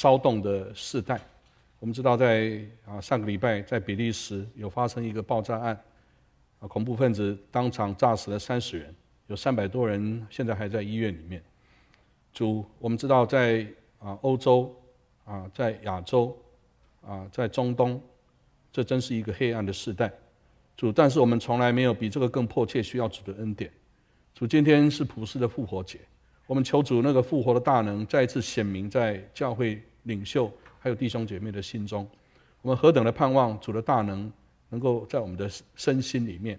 骚动的时代，我们知道在啊上个礼拜在比利时有发生一个爆炸案，啊恐怖分子当场炸死了三十人，有三百多人现在还在医院里面。主，我们知道在啊欧洲啊在亚洲啊在中东，这真是一个黑暗的时代。主，但是我们从来没有比这个更迫切需要主的恩典。主，今天是普世的复活节。我们求主那个复活的大能再次显明在教会领袖还有弟兄姐妹的心中。我们何等的盼望主的大能能够在我们的身心里面。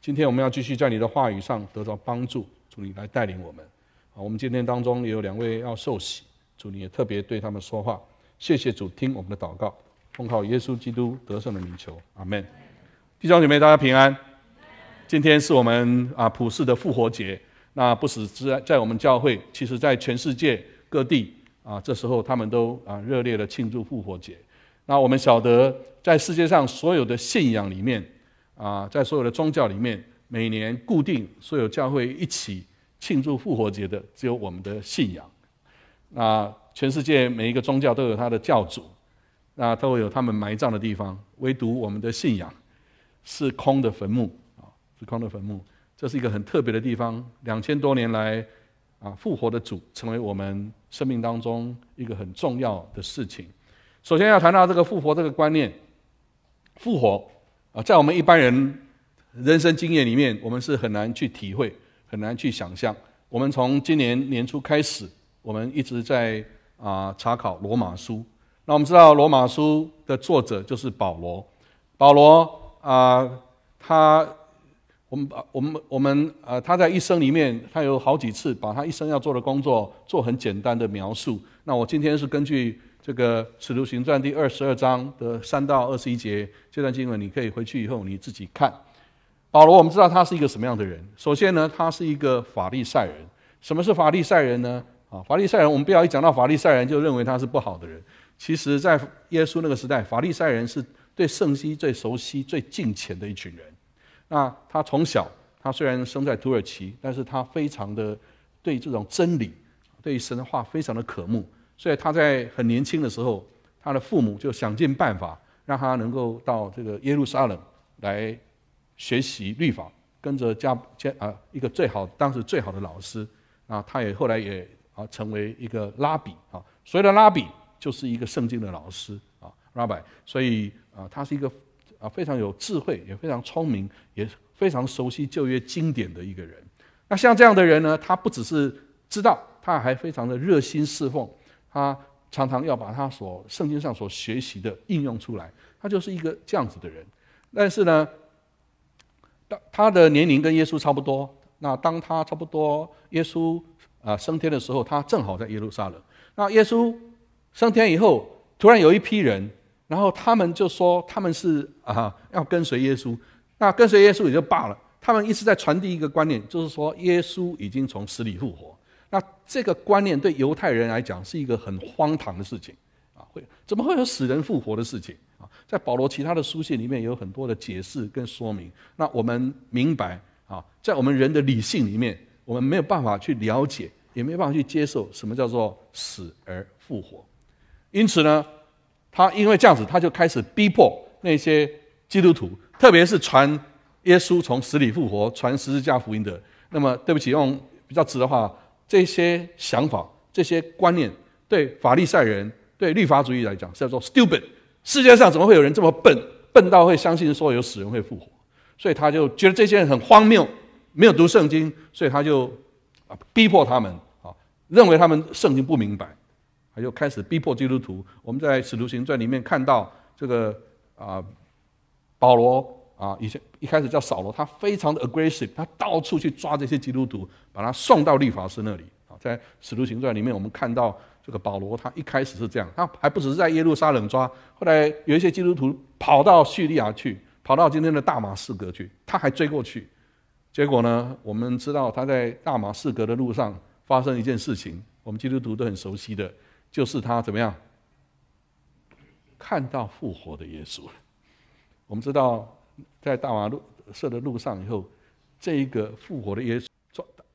今天我们要继续在你的话语上得到帮助，主你来带领我们。啊，我们今天当中也有两位要受洗，主你也特别对他们说话。谢谢主，听我们的祷告，奉靠耶稣基督得胜的名求，阿门。弟兄姐妹，大家平安。今天是我们啊普世的复活节。那不死之在我们教会，其实在全世界各地啊，这时候他们都啊热烈的庆祝复活节。那我们晓得，在世界上所有的信仰里面啊，在所有的宗教里面，每年固定所有教会一起庆祝复活节的，只有我们的信仰。那全世界每一个宗教都有他的教主，那都会有他们埋葬的地方，唯独我们的信仰是空的坟墓啊，是空的坟墓。这是一个很特别的地方。两千多年来，啊，复活的主成为我们生命当中一个很重要的事情。首先要谈到这个复活这个观念，复活啊，在我们一般人人生经验里面，我们是很难去体会，很难去想象。我们从今年年初开始，我们一直在啊查考罗马书。那我们知道，罗马书的作者就是保罗。保罗啊，他。我们把我们我们呃，他在一生里面，他有好几次把他一生要做的工作做很简单的描述。那我今天是根据这个《使徒行传》第二十二章的三到二十一节这段经文，你可以回去以后你自己看。保罗，我们知道他是一个什么样的人？首先呢，他是一个法利赛人。什么是法利赛人呢？啊，法利赛人，我们不要一讲到法利赛人就认为他是不好的人。其实，在耶稣那个时代，法利赛人是对圣西最熟悉、最近前的一群人。那他从小，他虽然生在土耳其，但是他非常的对这种真理、对神的话非常的渴慕，所以他在很年轻的时候，他的父母就想尽办法让他能够到这个耶路撒冷来学习律法，跟着加加啊一个最好当时最好的老师啊，他也后来也啊成为一个拉比啊，所谓的拉比就是一个圣经的老师啊，拉比，所以啊他是一个。啊，非常有智慧，也非常聪明，也非常熟悉旧约经典的一个人。那像这样的人呢，他不只是知道，他还非常的热心侍奉。他常常要把他所圣经上所学习的应用出来。他就是一个这样子的人。但是呢，当他的年龄跟耶稣差不多，那当他差不多耶稣啊升天的时候，他正好在耶路撒冷。那耶稣升天以后，突然有一批人。然后他们就说他们是啊要跟随耶稣，那跟随耶稣也就罢了。他们一直在传递一个观念，就是说耶稣已经从死里复活。那这个观念对犹太人来讲是一个很荒唐的事情啊！会怎么会有死人复活的事情啊？在保罗其他的书信里面有很多的解释跟说明。那我们明白啊，在我们人的理性里面，我们没有办法去了解，也没办法去接受什么叫做死而复活。因此呢。他因为这样子，他就开始逼迫那些基督徒，特别是传耶稣从死里复活、传十字架福音的。那么，对不起，用比较直的话，这些想法、这些观念，对法利赛人、对律法主义来讲，是做 s t u p i d 世界上怎么会有人这么笨？笨到会相信说有死人会复活？所以他就觉得这些人很荒谬，没有读圣经，所以他就啊逼迫他们啊，认为他们圣经不明白。他就开始逼迫基督徒。我们在《使徒行传》里面看到这个啊，保罗啊，以前一开始叫扫罗，他非常的 aggressive，他到处去抓这些基督徒，把他送到律法师那里。啊，在《使徒行传》里面，我们看到这个保罗，他一开始是这样，他还不只是在耶路撒冷抓，后来有一些基督徒跑到叙利亚去，跑到今天的大马士革去，他还追过去。结果呢，我们知道他在大马士革的路上发生一件事情，我们基督徒都很熟悉的。就是他怎么样看到复活的耶稣？我们知道，在大马路设的路上以后，这一个复活的耶稣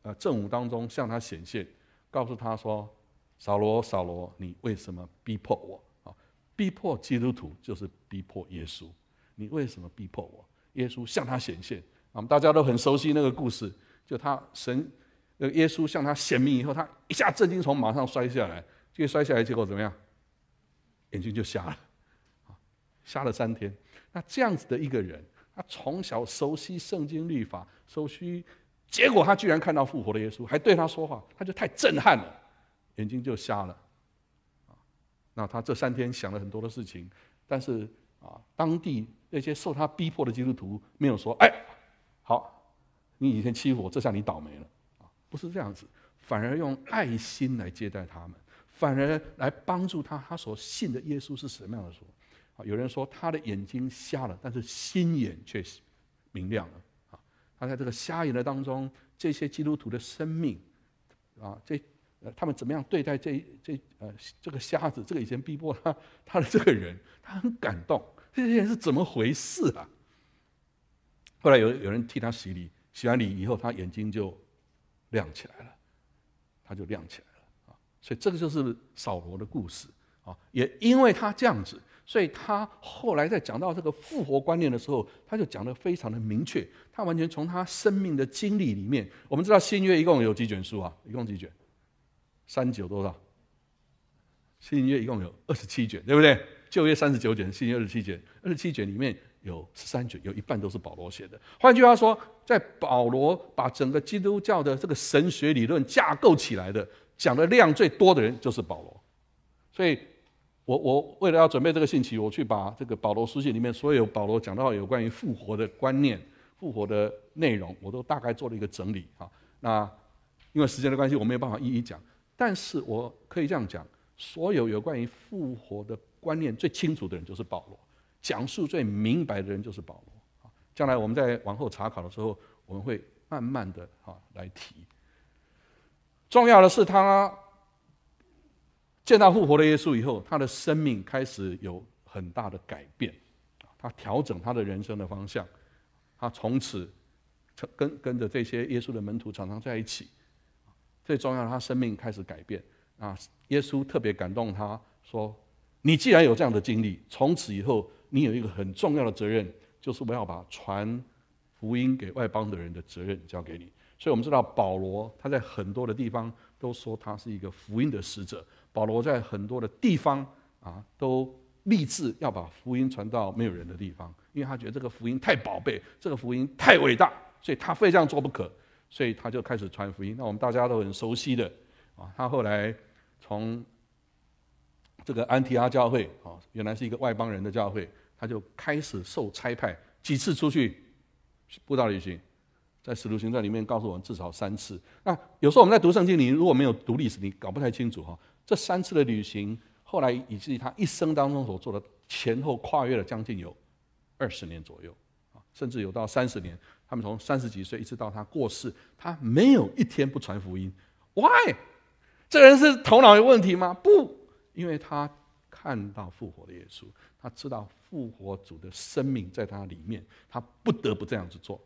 呃正午当中向他显现，告诉他说：“扫罗，扫罗，你为什么逼迫我？啊，逼迫基督徒就是逼迫耶稣。你为什么逼迫我？”耶稣向他显现，我们大家都很熟悉那个故事，就他神呃耶稣向他显明以后，他一下震惊从马上摔下来。因摔下来，结果怎么样？眼睛就瞎了，啊，瞎了三天。那这样子的一个人，他从小熟悉圣经律法，熟悉，结果他居然看到复活的耶稣，还对他说话，他就太震撼了，眼睛就瞎了，啊，那他这三天想了很多的事情，但是啊，当地那些受他逼迫的基督徒没有说：“哎，好，你以前欺负我，这下你倒霉了。”啊，不是这样子，反而用爱心来接待他们。反而来帮助他，他所信的耶稣是什么样的说？啊，有人说他的眼睛瞎了，但是心眼却明亮了。啊，他在这个瞎眼的当中，这些基督徒的生命，啊，这呃，他们怎么样对待这这呃这个瞎子，这个以前逼迫他 他的这个人，他很感动。这些人是怎么回事啊？后来有有人替他洗礼，洗完礼以后，他眼睛就亮起来了，他就亮起来。所以这个就是扫罗的故事啊！也因为他这样子，所以他后来在讲到这个复活观念的时候，他就讲得非常的明确。他完全从他生命的经历里面，我们知道新约一共有几卷书啊？一共几卷？三九多少？新约一共有二十七卷，对不对？旧约三十九卷，新约二十七卷。二十七卷里面有十三卷，有一半都是保罗写的。换句话说，在保罗把整个基督教的这个神学理论架构起来的。讲的量最多的人就是保罗，所以，我我为了要准备这个信息，我去把这个保罗书信里面所有保罗讲到有关于复活的观念、复活的内容，我都大概做了一个整理啊。那因为时间的关系，我没有办法一一讲，但是我可以这样讲：，所有有关于复活的观念最清楚的人就是保罗，讲述最明白的人就是保罗。将来我们在往后查考的时候，我们会慢慢的啊来提。重要的是，他见到复活的耶稣以后，他的生命开始有很大的改变。他调整他的人生的方向，他从此跟跟着这些耶稣的门徒常常在一起。最重要的，他生命开始改变。啊，耶稣特别感动他说：“你既然有这样的经历，从此以后，你有一个很重要的责任，就是我要把传福音给外邦的人的责任交给你。”所以我们知道保罗，他在很多的地方都说他是一个福音的使者。保罗在很多的地方啊，都立志要把福音传到没有人的地方，因为他觉得这个福音太宝贝，这个福音太伟大，所以他非这样做不可。所以他就开始传福音。那我们大家都很熟悉的啊，他后来从这个安提阿教会啊，原来是一个外邦人的教会，他就开始受差派几次出去布道旅行。在《使徒行传》里面告诉我们至少三次。那有时候我们在读圣经里，如果没有读历史，你搞不太清楚哈。这三次的旅行，后来以至于他一生当中所做的，前后跨越了将近有二十年左右啊，甚至有到三十年。他们从三十几岁一直到他过世，他没有一天不传福音。Why？这人是头脑有问题吗？不，因为他看到复活的耶稣，他知道复活主的生命在他里面，他不得不这样子做。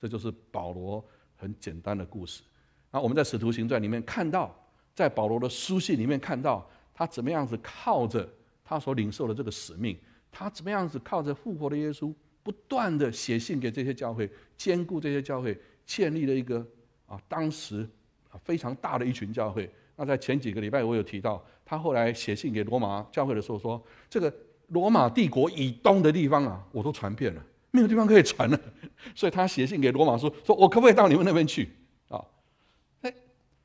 这就是保罗很简单的故事。那我们在《使徒行传》里面看到，在保罗的书信里面看到，他怎么样子靠着他所领受的这个使命，他怎么样子靠着复活的耶稣，不断的写信给这些教会，兼顾这些教会，建立了一个啊当时啊非常大的一群教会。那在前几个礼拜我有提到，他后来写信给罗马教会的时候说：“这个罗马帝国以东的地方啊，我都传遍了。”没有地方可以传了，所以他写信给罗马书，说我可不可以到你们那边去？”啊！哎，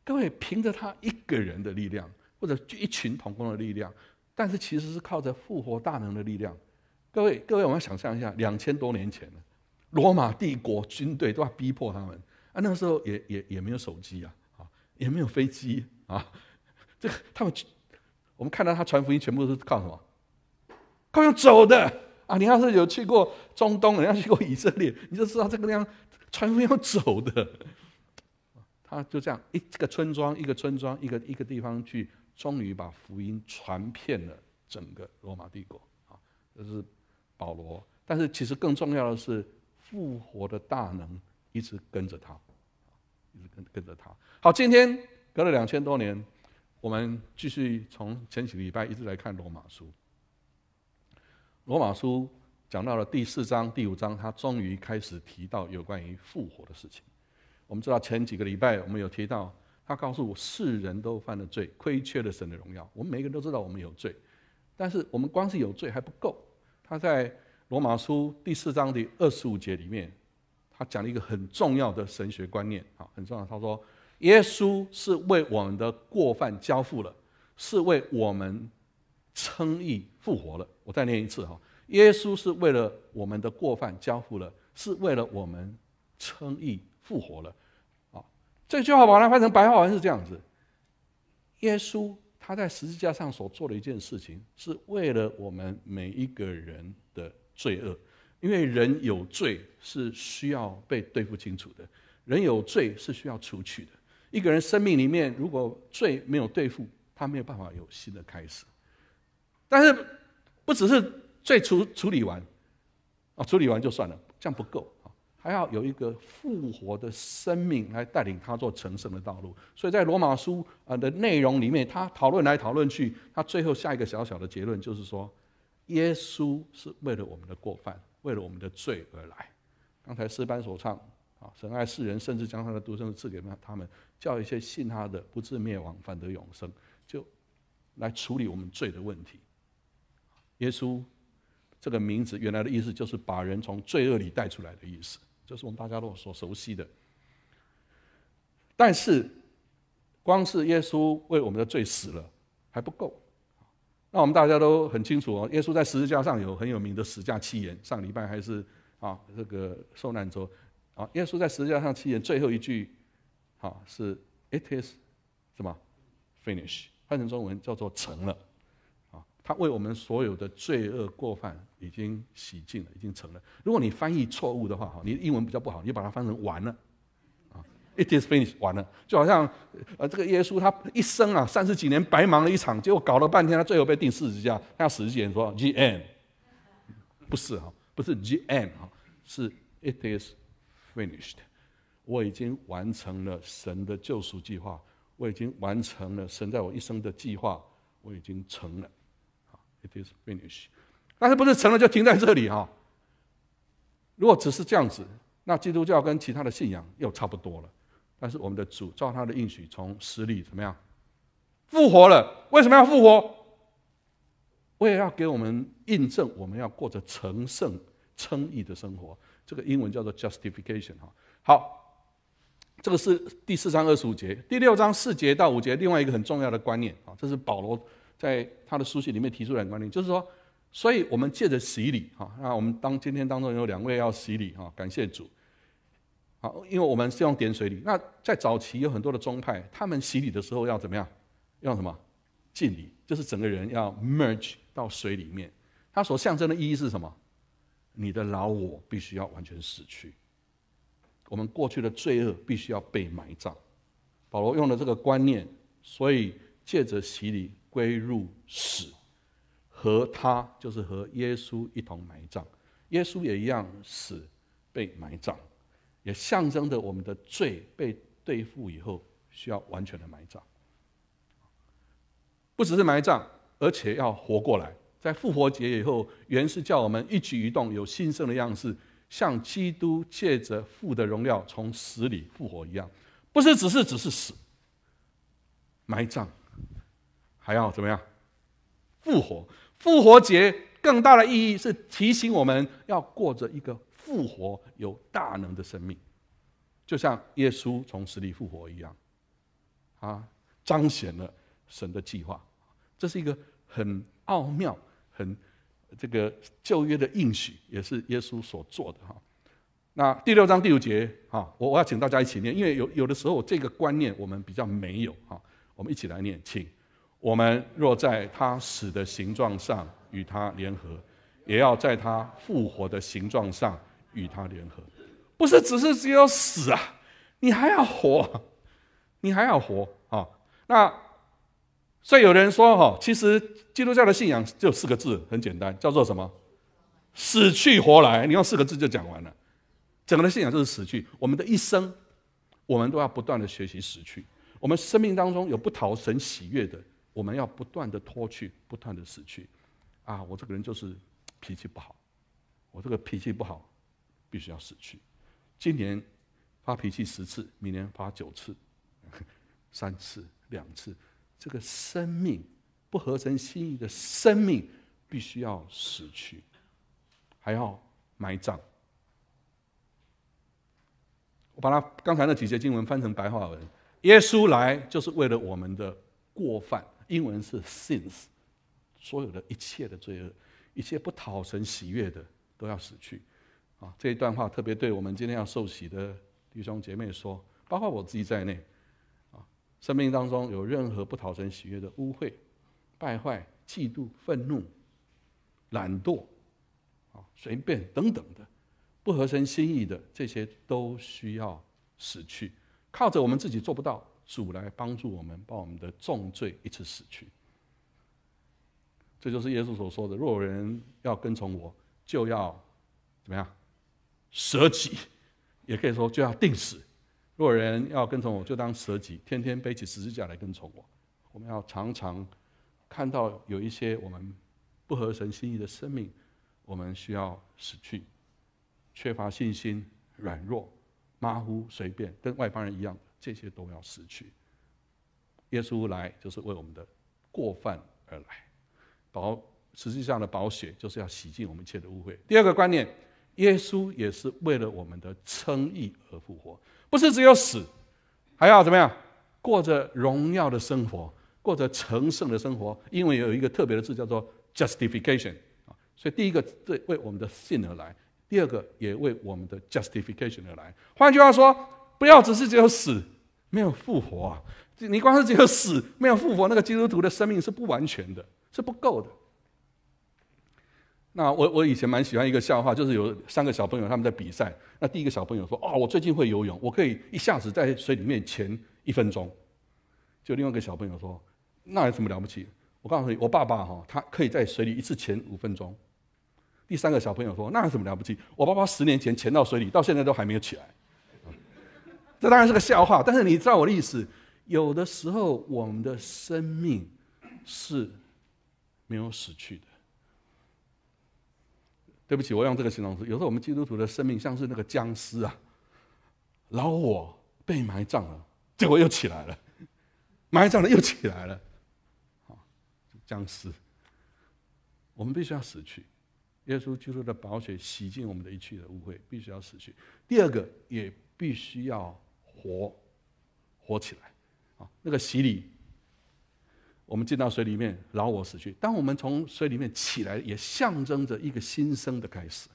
各位，凭着他一个人的力量，或者就一群同工的力量，但是其实是靠着复活大能的力量。各位，各位，我们要想象一下，两千多年前罗马帝国军队都要逼迫他们啊。那个时候也也也没有手机啊，啊，也没有飞机啊。这个他们，我们看到他传福音，全部都是靠什么？靠用走的。啊，你要是有去过中东，人家去过以色列，你就知道这个地方传福音走的。他就这样，一一个村庄，一个村庄，一个一个地方去，终于把福音传遍了整个罗马帝国。啊，这是保罗。但是其实更重要的是，复活的大能一直跟着他，一直跟跟着他。好，今天隔了两千多年，我们继续从前几个礼拜一直来看罗马书。罗马书讲到了第四章、第五章，他终于开始提到有关于复活的事情。我们知道前几个礼拜我们有提到，他告诉我世人都犯了罪，亏缺了神的荣耀。我们每个人都知道我们有罪，但是我们光是有罪还不够。他在罗马书第四章的二十五节里面，他讲了一个很重要的神学观念，啊，很重要。他说，耶稣是为我们的过犯交付了，是为我们。称义复活了，我再念一次哈。耶稣是为了我们的过犯交付了，是为了我们称义复活了，啊，这句话把它翻成白话文是这样子：耶稣他在十字架上所做的一件事情，是为了我们每一个人的罪恶，因为人有罪是需要被对付清楚的，人有罪是需要除去的。一个人生命里面如果罪没有对付，他没有办法有新的开始。但是不只是最初处理完啊，处理完就算了，这样不够啊，还要有一个复活的生命来带领他做成圣的道路。所以在罗马书啊的内容里面，他讨论来讨论去，他最后下一个小小的结论就是说，耶稣是为了我们的过犯，为了我们的罪而来。刚才诗班所唱啊，神爱世人，甚至将他的独生子赐给他们，他们叫一些信他的不至灭亡，反得永生，就来处理我们罪的问题。耶稣这个名字原来的意思就是把人从罪恶里带出来的意思，这是我们大家都所熟悉的。但是，光是耶稣为我们的罪死了还不够。那我们大家都很清楚哦，耶稣在十字架上有很有名的十字架七言，上礼拜还是啊，这个受难周啊，耶稣在十字架上七言最后一句，好是 it is 什么 finish，换成中文叫做成了。他为我们所有的罪恶过犯已经洗净了，已经成了。如果你翻译错误的话，哈，你英文比较不好，你把它翻成完了，啊，it is finished，完了。就好像，呃，这个耶稣他一生啊，三十几年白忙了一场，结果搞了半天，他最后被钉十字架。他要十前说，gn，不是哈，不是 gn 哈，是 it is finished。我已经完成了神的救赎计划，我已经完成了神在我一生的计划，我已经成了。It is finished，但是不是成了就停在这里哈，如果只是这样子，那基督教跟其他的信仰又差不多了。但是我们的主照他的应许，从死里怎么样复活了？为什么要复活？我也要给我们印证，我们要过着成圣称义的生活。这个英文叫做 justification 哈。好，这个是第四章二十五节，第六章四节到五节。另外一个很重要的观念啊，这是保罗。在他的书信里面提出来观念，就是说，所以我们借着洗礼，哈，那我们当今天当中有两位要洗礼，哈，感谢主，好，因为我们是用点水礼。那在早期有很多的宗派，他们洗礼的时候要怎么样？要什么？敬礼，就是整个人要 merge 到水里面。它所象征的意义是什么？你的老我必须要完全死去，我们过去的罪恶必须要被埋葬。保罗用了这个观念，所以借着洗礼。归入死，和他就是和耶稣一同埋葬。耶稣也一样死，被埋葬，也象征着我们的罪被对付以后，需要完全的埋葬。不只是埋葬，而且要活过来。在复活节以后，原是叫我们一举一动有新生的样式，像基督借着父的荣耀从死里复活一样，不是只是只是死，埋葬。还要怎么样？复活，复活节更大的意义是提醒我们要过着一个复活有大能的生命，就像耶稣从死里复活一样，啊，彰显了神的计划。这是一个很奥妙、很这个旧约的应许，也是耶稣所做的哈。那第六章第五节啊，我我要请大家一起念，因为有有的时候这个观念我们比较没有哈，我们一起来念，请。我们若在他死的形状上与他联合，也要在他复活的形状上与他联合。不是只是只有死啊，你还要活，你还要活啊。那所以有人说哈，其实基督教的信仰就四个字，很简单，叫做什么？死去活来。你用四个字就讲完了。整个的信仰就是死去。我们的一生，我们都要不断的学习死去。我们生命当中有不讨神喜悦的。我们要不断的脱去，不断的死去。啊，我这个人就是脾气不好，我这个脾气不好，必须要死去。今年发脾气十次，明年发九次，三次、两次，这个生命不合神心意的生命，必须要死去，还要埋葬。我把它刚才那几节经文翻成白话文，耶稣来就是为了我们的过犯。英文是 sins，所有的一切的罪恶，一切不讨神喜悦的都要死去，啊，这一段话特别对我们今天要受洗的弟兄姐妹说，包括我自己在内，啊，生命当中有任何不讨神喜悦的污秽、败坏、嫉妒、愤怒、懒惰，啊，随便等等的，不合神心意的，这些都需要死去，靠着我们自己做不到。主来帮助我们，把我们的重罪一次死去。这就是耶稣所说的：若有人要跟从我，就要怎么样？舍己，也可以说就要定死。若有人要跟从我，就当舍己，天天背起十字架来跟从我。我们要常常看到有一些我们不合神心意的生命，我们需要死去。缺乏信心、软弱、马虎、随便，跟外邦人一样。这些都要失去。耶稣来就是为我们的过犯而来，保实际上的保险就是要洗净我们一切的污秽。第二个观念，耶稣也是为了我们的称义而复活，不是只有死，还要怎么样过着荣耀的生活，过着成圣的生活。因为有一个特别的字叫做 justification 啊，所以第一个对为我们的 sin 而来，第二个也为我们的 justification 而来。换句话说，不要只是只有死。没有复活啊！你光是只有死，没有复活，那个基督徒的生命是不完全的，是不够的。那我我以前蛮喜欢一个笑话，就是有三个小朋友他们在比赛。那第一个小朋友说：“哦，我最近会游泳，我可以一下子在水里面潜一分钟。”就另外一个小朋友说：“那有什么了不起？我告诉你，我爸爸哈，他可以在水里一次潜五分钟。”第三个小朋友说：“那有什么了不起？我爸爸十年前潜到水里，到现在都还没有起来。”这当然是个笑话，但是你知道我的意思。有的时候，我们的生命是没有死去的。对不起，我用这个形容词。有时候，我们基督徒的生命像是那个僵尸啊，老我被埋葬了，结果又起来了，埋葬了又起来了，僵尸。我们必须要死去，耶稣基督的宝血洗净我们的一切的污秽，必须要死去。第二个也必须要。活，活起来，啊！那个洗礼，我们进到水里面，饶我死去。当我们从水里面起来，也象征着一个新生的开始。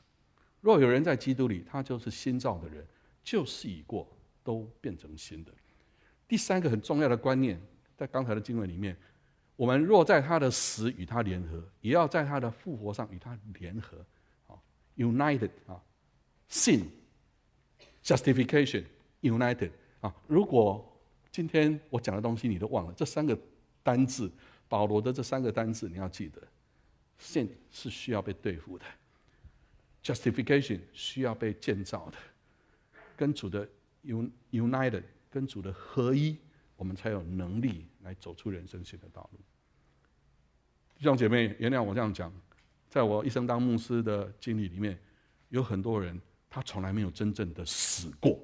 若有人在基督里，他就是新造的人，旧事已过，都变成新的。第三个很重要的观念，在刚才的经文里面，我们若在他的死与他联合，也要在他的复活上与他联合，啊，United 啊，信，Justification。United 啊！如果今天我讲的东西你都忘了，这三个单字，保罗的这三个单字，你要记得：sin 是需要被对付的，justification 需要被建造的，跟主的 un United，跟主的合一，我们才有能力来走出人生新的道路。弟兄姐妹，原谅我这样讲，在我一生当牧师的经历里面，有很多人他从来没有真正的死过。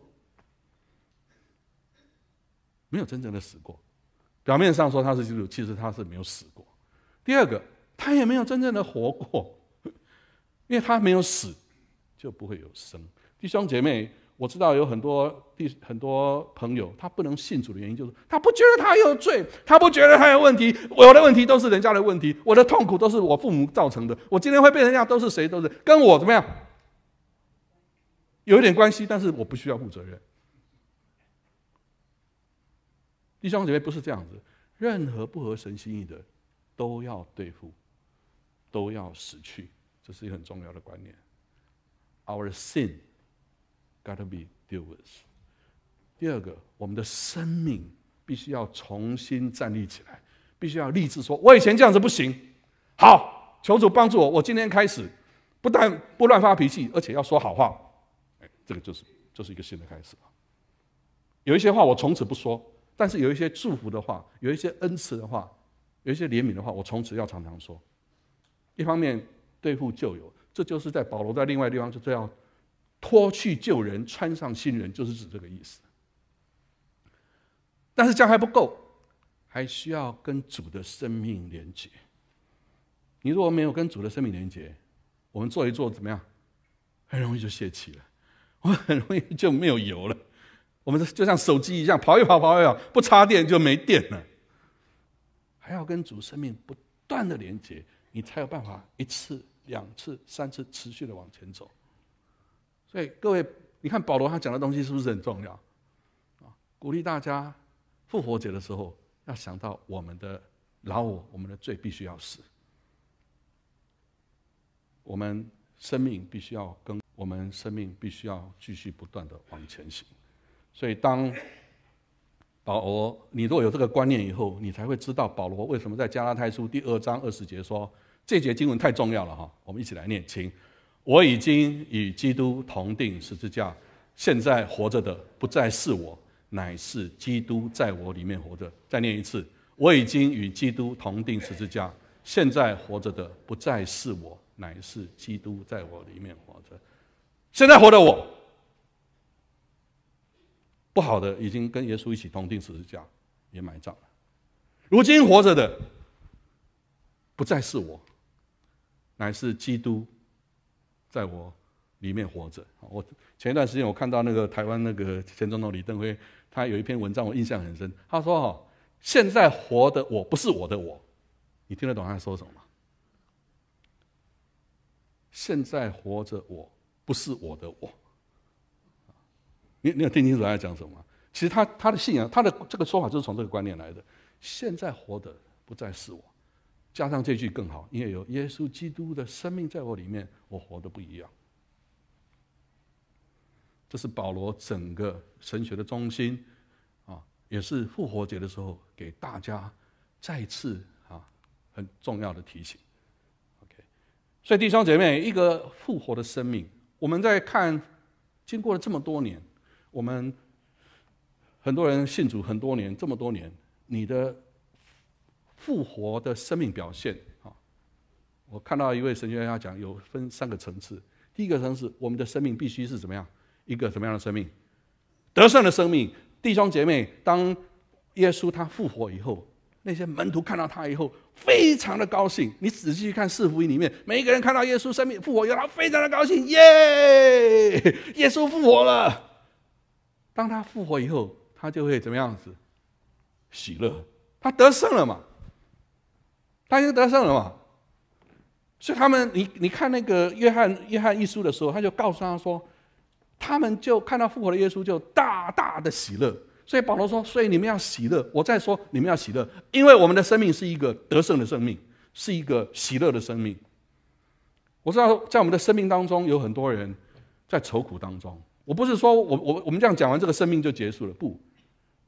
没有真正的死过，表面上说他是基督，其实他是没有死过。第二个，他也没有真正的活过，因为他没有死，就不会有生。弟兄姐妹，我知道有很多弟、很多朋友，他不能信主的原因就是他不觉得他有罪，他不觉得他有问题。我的问题都是人家的问题，我的痛苦都是我父母造成的。我今天会被人家都是谁都是跟我怎么样，有一点关系，但是我不需要负责任。弟兄姐妹，不是这样子。任何不合神心意的，都要对付，都要死去。这是一个很重要的观念。Our sin got t a be deal with。第二个，我们的生命必须要重新站立起来，必须要立志说：“我以前这样子不行。”好，求主帮助我。我今天开始，不但不乱发脾气，而且要说好话。哎，这个就是，就是一个新的开始。有一些话，我从此不说。但是有一些祝福的话，有一些恩赐的话，有一些怜悯的话，我从此要常常说。一方面对付旧友，这就是在保罗在另外地方就这样脱去旧人，穿上新人，就是指这个意思。但是这样还不够，还需要跟主的生命连接。你如果没有跟主的生命连接，我们做一做怎么样，很容易就泄气了，我很容易就没有油了。我们就像手机一样，跑一跑，跑一跑，不插电就没电了。还要跟主生命不断的连接，你才有办法一次、两次、三次持续的往前走。所以，各位，你看保罗他讲的东西是不是很重要？啊，鼓励大家复活节的时候要想到我们的老我，我们的罪必须要死，我们生命必须要跟我们生命必须要继续不断的往前行。所以，当保罗，你如果有这个观念以后，你才会知道保罗为什么在加拉太书第二章二十节说这节经文太重要了哈。我们一起来念，请：我已经与基督同定十字架，现在活着的不再是我，乃是基督在我里面活着。再念一次：我已经与基督同定十字架，现在活着的不再是我，乃是基督在我里面活着。现在活着我。不好的已经跟耶稣一起同定十字架，也埋葬了。如今活着的，不再是我，乃是基督在我里面活着。我前一段时间我看到那个台湾那个前总统李登辉，他有一篇文章我印象很深。他说：“哈，现在活的我不是我的我，你听得懂他在说什么吗？现在活着我不是我的我。”你你有听清楚他在讲什么？其实他他的信仰，他的这个说法就是从这个观念来的。现在活的不再是我，加上这句更好，因为有耶稣基督的生命在我里面，我活的不一样。这是保罗整个神学的中心啊，也是复活节的时候给大家再次啊很重要的提醒。OK，所以弟兄姐妹，一个复活的生命，我们在看，经过了这么多年。我们很多人信主很多年，这么多年，你的复活的生命表现啊，我看到一位神学家讲，有分三个层次。第一个层次，我们的生命必须是怎么样？一个什么样的生命？得胜的生命。弟兄姐妹，当耶稣他复活以后，那些门徒看到他以后，非常的高兴。你仔细看四福音里面，每一个人看到耶稣生命复活，以后他非常的高兴，耶！耶稣复活了。当他复活以后，他就会怎么样子？喜乐，他得胜了嘛？他已经得胜了嘛？所以他们，你你看那个约翰，约翰一书的时候，他就告诉他说，他们就看到复活的耶稣，就大大的喜乐。所以保罗说，所以你们要喜乐，我再说你们要喜乐，因为我们的生命是一个得胜的生命，是一个喜乐的生命。我知道，在我们的生命当中，有很多人在愁苦当中。我不是说我我我们这样讲完这个生命就结束了不，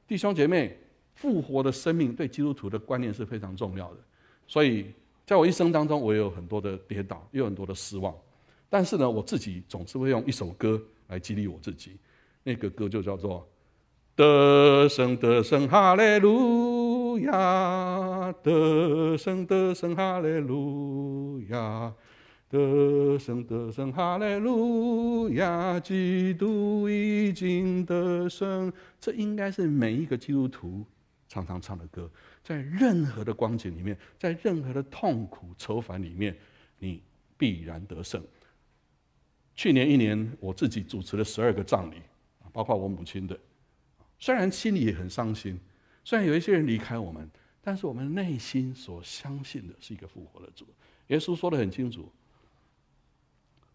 弟兄姐妹，复活的生命对基督徒的观念是非常重要的。所以在我一生当中，我有很多的跌倒，也有很多的失望，但是呢，我自己总是会用一首歌来激励我自己。那个歌就叫做《得胜得胜哈利路亚》，得胜得胜哈利路亚。得胜，得胜，哈利路亚！基督已经得胜。这应该是每一个基督徒常常唱的歌。在任何的光景里面，在任何的痛苦、愁烦里面，你必然得胜。去年一年，我自己主持了十二个葬礼，包括我母亲的。虽然心里也很伤心，虽然有一些人离开我们，但是我们内心所相信的是一个复活的主。耶稣说的很清楚。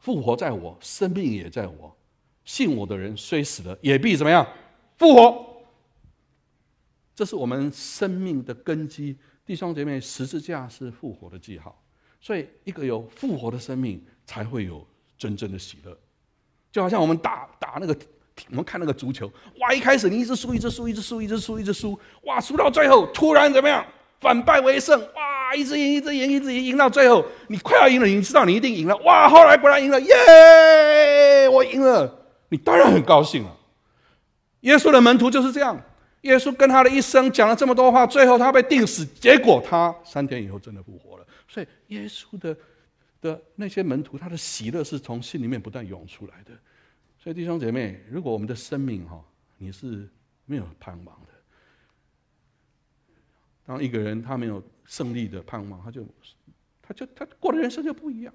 复活在我，生命也在我。信我的人虽死了，也必怎么样？复活。这是我们生命的根基。弟兄姐妹，十字架是复活的记号。所以，一个有复活的生命，才会有真正的喜乐。就好像我们打打那个，我们看那个足球，哇！一开始你一直输，一直输，一直输，一直输，一直输，哇！输到最后，突然怎么样？反败为胜，哇！一直赢，一直赢，一直赢，赢到最后，你快要赢了，你知道你一定赢了，哇！后来果然赢了，耶！我赢了，你当然很高兴了。耶稣的门徒就是这样，耶稣跟他的一生讲了这么多话，最后他被钉死，结果他三天以后真的复活了。所以耶稣的的那些门徒，他的喜乐是从心里面不断涌出来的。所以弟兄姐妹，如果我们的生命哈，你是没有盼望的。当一个人他没有胜利的盼望，他就，他就他过的人生就不一样。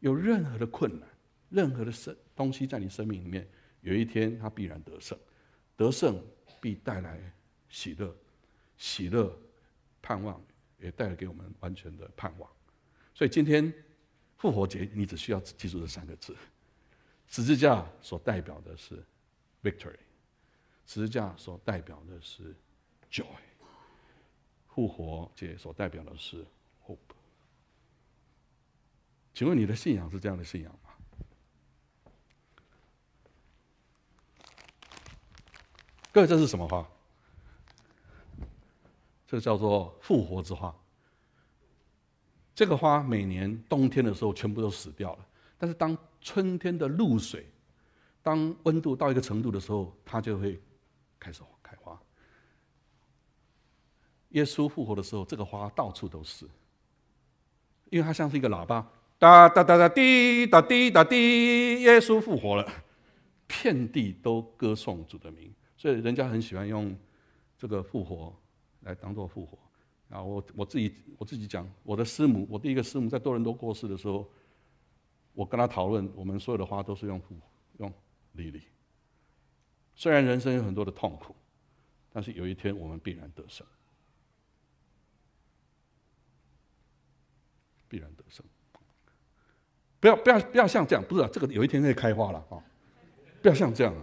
有任何的困难，任何的生东西在你生命里面，有一天他必然得胜，得胜必带来喜乐，喜乐盼望也带来给我们完全的盼望。所以今天复活节，你只需要记住这三个字：十字架所代表的是 Victory，十字架所代表的是 Joy。复活，节所代表的是 hope。请问你的信仰是这样的信仰吗？各位，这是什么花？这叫做复活之花。这个花每年冬天的时候全部都死掉了，但是当春天的露水，当温度到一个程度的时候，它就会开始开花。耶稣复活的时候，这个花到处都是，因为它像是一个喇叭，哒哒哒哒滴，哒滴哒滴，耶稣复活了，遍地都歌颂主的名，所以人家很喜欢用这个复活来当做复活。啊，我我自己我自己讲，我的师母，我第一个师母在多伦多过世的时候，我跟她讨论，我们所有的花都是用复用莉莉。虽然人生有很多的痛苦，但是有一天我们必然得胜。必然得胜，不要不要不要像这样，不是啊、这个有一天会开花了啊！不要像这样啊！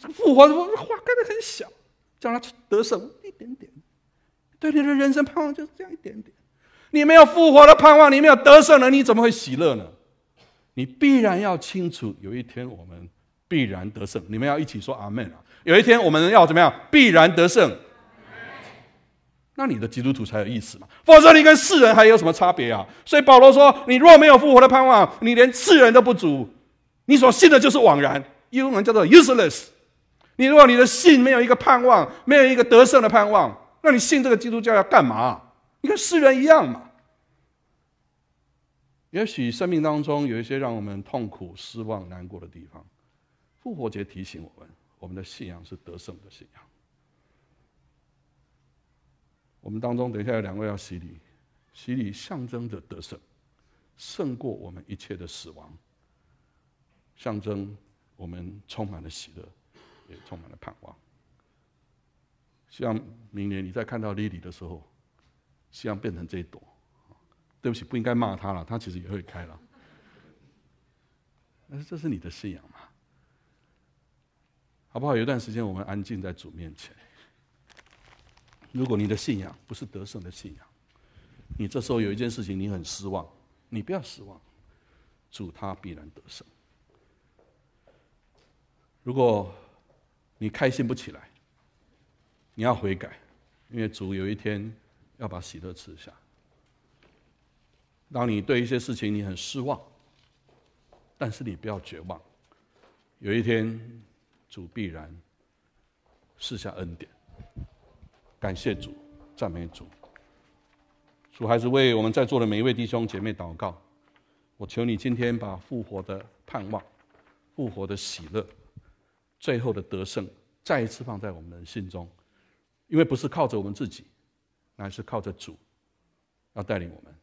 这个复活，花开的很小，叫他得胜一点点，对你的人生盼望就是这样一点点。你没有复活的盼望，你没有得胜的，你怎么会喜乐呢？你必然要清楚，有一天我们必然得胜。你们要一起说阿门啊！有一天我们要怎么样？必然得胜。那你的基督徒才有意思嘛？否则你跟世人还有什么差别啊？所以保罗说：“你若没有复活的盼望，你连世人都不足；你所信的就是枉然。”英文叫做 “useless”。你如果你的信没有一个盼望，没有一个得胜的盼望，那你信这个基督教要干嘛？你跟世人一样嘛。也许生命当中有一些让我们痛苦、失望、难过的地方，复活节提醒我们，我们的信仰是得胜的信仰。我们当中，等一下有两位要洗礼，洗礼象征着得胜，胜过我们一切的死亡。象征我们充满了喜乐，也充满了盼望。希望明年你再看到莉莉的时候，希望变成这一朵。对不起，不应该骂他了，他其实也会开了。但是这是你的信仰嘛？好不好？有一段时间，我们安静在主面前。如果你的信仰不是得胜的信仰，你这时候有一件事情你很失望，你不要失望，主他必然得胜。如果你开心不起来，你要悔改，因为主有一天要把喜乐吃下。当你对一些事情你很失望，但是你不要绝望，有一天主必然赐下恩典。感谢主，赞美主。主还是为我们在座的每一位弟兄姐妹祷告。我求你今天把复活的盼望、复活的喜乐、最后的得胜，再一次放在我们的心中，因为不是靠着我们自己，乃是靠着主，要带领我们。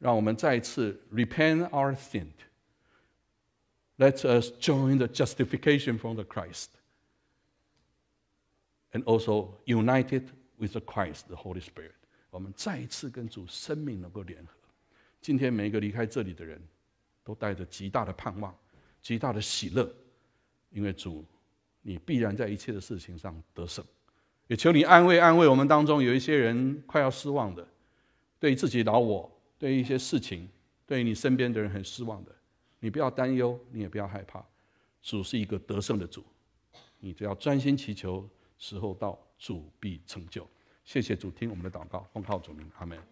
让我们再一次 repent our sin，let us join the justification from the Christ，and also united。With the Christ, the Holy Spirit，我们再一次跟主生命能够联合。今天每一个离开这里的人都带着极大的盼望、极大的喜乐，因为主，你必然在一切的事情上得胜。也求你安慰安慰我们当中有一些人快要失望的，对自己老我、对一些事情、对你身边的人很失望的，你不要担忧，你也不要害怕。主是一个得胜的主，你只要专心祈求，时候到。主必成就，谢谢主听我们的祷告，奉靠主名，阿门。